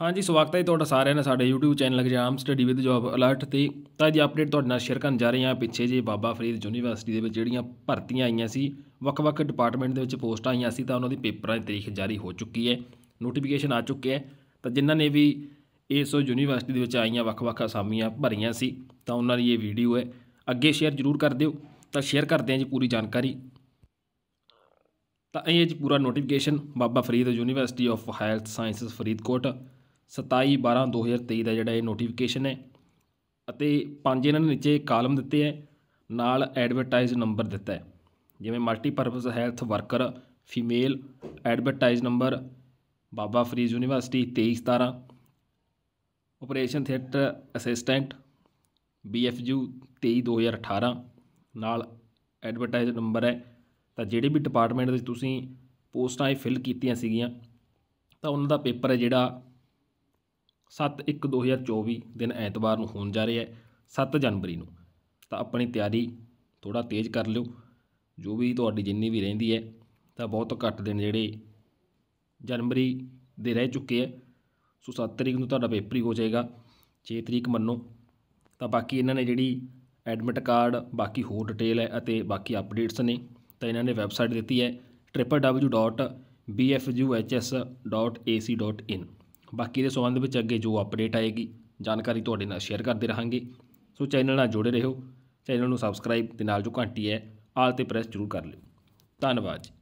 ਹਾਂਜੀ ਸਵਾਗਤ ਹੈ ਤੁਹਾਡਾ ਸਾਰਿਆਂ ਦਾ ਸਾਡੇ YouTube channel exam study with job alert ਤੇ ਤਾਂ ਜੀ ਅਪਡੇਟ ਤੁਹਾਡੇ ਨਾਲ ਸ਼ੇਅਰ ਕਰਨ ਜਾ ਰਹੇ ਹਾਂ ਪਿੱਛੇ ਜੇ ਬਾਬਾ ਫਰੀਦ ਯੂਨੀਵਰਸਿਟੀ ਦੇ ਵਿੱਚ ਜਿਹੜੀਆਂ ਭਰਤੀਆਂ ਆਈਆਂ ਸੀ ਵੱਖ-ਵੱਖ ਡਿਪਾਰਟਮੈਂਟ ਦੇ ਵਿੱਚ ਪੋਸਟਾਂ ਆਈਆਂ ਸੀ ਤਾਂ ਉਹਨਾਂ ਦੀ ਪੇਪਰਾਂ ਦੀ ਤਾਰੀਖ ਜਾਰੀ ਹੋ ਚੁੱਕੀ ਹੈ ਨੋਟੀਫਿਕੇਸ਼ਨ ਆ ਚੁੱਕਿਆ ਹੈ ਤਾਂ ਜਿਨ੍ਹਾਂ ਨੇ ਵੀ ਇਸ ਯੂਨੀਵਰਸਿਟੀ ਦੇ ਵਿੱਚ ਆਈਆਂ ਵੱਖ-ਵੱਖ ਅਸਾਮੀਆਂ ਭਰੀਆਂ ਸੀ ਤਾਂ ਉਹਨਾਂ ਲਈ ਇਹ ਵੀਡੀਓ ਹੈ ਅੱਗੇ ਸ਼ੇਅਰ ਜ਼ਰੂਰ ਕਰ ਦਿਓ ਤਾਂ ਸ਼ੇਅਰ ਕਰਦੇ ਹਾਂ ਜੀ ਪੂਰੀ ਜਾਣਕਾਰੀ ਤਾਂ ਇਹ ਜੀ ਪੂਰਾ notification Baba Farid university of health sciences Faridkot 27 12 2023 ਦਾ ਜਿਹੜਾ ਇਹ ਨੋਟੀਫਿਕੇਸ਼ਨ ਹੈ ਅਤੇ ਪੰਜ ਇਹਨਾਂ ਨੇ ਨੀਚੇ ਕਾਲਮ ਦਿੱਤੇ ਹੈ ਨਾਲ ਐਡਵਰਟਾਈਜ਼ ਨੰਬਰ ਦਿੱਤਾ ਹੈ ਜਿਵੇਂ purpose health worker female advertise number Baba Farid university 23 17 operation theatre assistant BFU 23 2018 ਨਾਲ ਐਡਵਰਟਾਈਜ਼ ਨੰਬਰ ਹੈ ਤਾਂ ਜਿਹੜੇ ਵੀ ਡਿਪਾਰਟਮੈਂਟ ਦੇ ਤੁਸੀਂ ਪੋਸਟਾਂ ਇਹ ਫਿਲ ਕੀਤੀਆਂ ਸੀਗੀਆਂ ਤਾਂ ਉਹਨਾਂ ਦਾ ਪੇਪਰ ਹੈ ਜਿਹੜਾ 7/1/2024 ਦਿਨ ਐਤਵਾਰ ਨੂੰ ਹੋਣ ਜਾ ਰਿਹਾ ਹੈ 7 ਜਨਵਰੀ ਨੂੰ ਤਾਂ ਆਪਣੀ ਤਿਆਰੀ ਥੋੜਾ ਤੇਜ਼ ਕਰ ਲਿਓ ਜੋ ਵੀ ਤੁਹਾਡੀ ਜਿੰਨੀ ਵੀ ਰਹਿੰਦੀ ਹੈ ਤਾਂ ਬਹੁਤ ਘੱਟ ਦਿਨ ਜਿਹੜੇ ਜਨਵਰੀ ਦੇ ਰਹਿ ਚੁੱਕੇ ਹੈ ਸੋ 7 ਤਰੀਕ ਨੂੰ ਤੁਹਾਡਾ ਪੇਪਰ ਹੀ ਹੋ ਜਾਏਗਾ 6 ਤਰੀਕ ਮੰਨੋ ਤਾਂ ਬਾਕੀ ਇਹਨਾਂ ਨੇ ਜਿਹੜੀ ਐਡਮਿਟ ਕਾਰਡ ਬਾਕੀ ਹੋਰ ਡਿਟੇਲ ਹੈ ਅਤੇ ਬਾਕੀ ਅਪਡੇਟਸ ਨੇ ਤਾਂ ਇਹਨਾਂ ਨੇ ਵੈਬਸਾਈਟ ਦਿੱਤੀ ਹੈ www.bfuhs.ac.in ਬਾਕੀ ਦੇ ਸੰਬੰਧ ਵਿੱਚ ਅੱਗੇ ਜੋ ਅਪਡੇਟ ਆਏਗੀ ਜਾਣਕਾਰੀ ਤੁਹਾਡੇ ਨਾਲ ਸ਼ੇਅਰ ਕਰਦੇ ਰਹਾਂਗੇ ਸੋ ਚੈਨਲ ਨਾਲ ਜੁੜੇ ਰਹੋ ਚੈਨਲ ਨੂੰ ਸਬਸਕ੍ਰਾਈਬ ਤੇ ਨਾਲ ਜੋ ਘੰਟੀ ਹੈ ਆਲ ਤੇ ਪ੍ਰੈਸ ਜ਼ਰੂਰ ਕਰ ਲਿਓ ਧੰਨਵਾਦ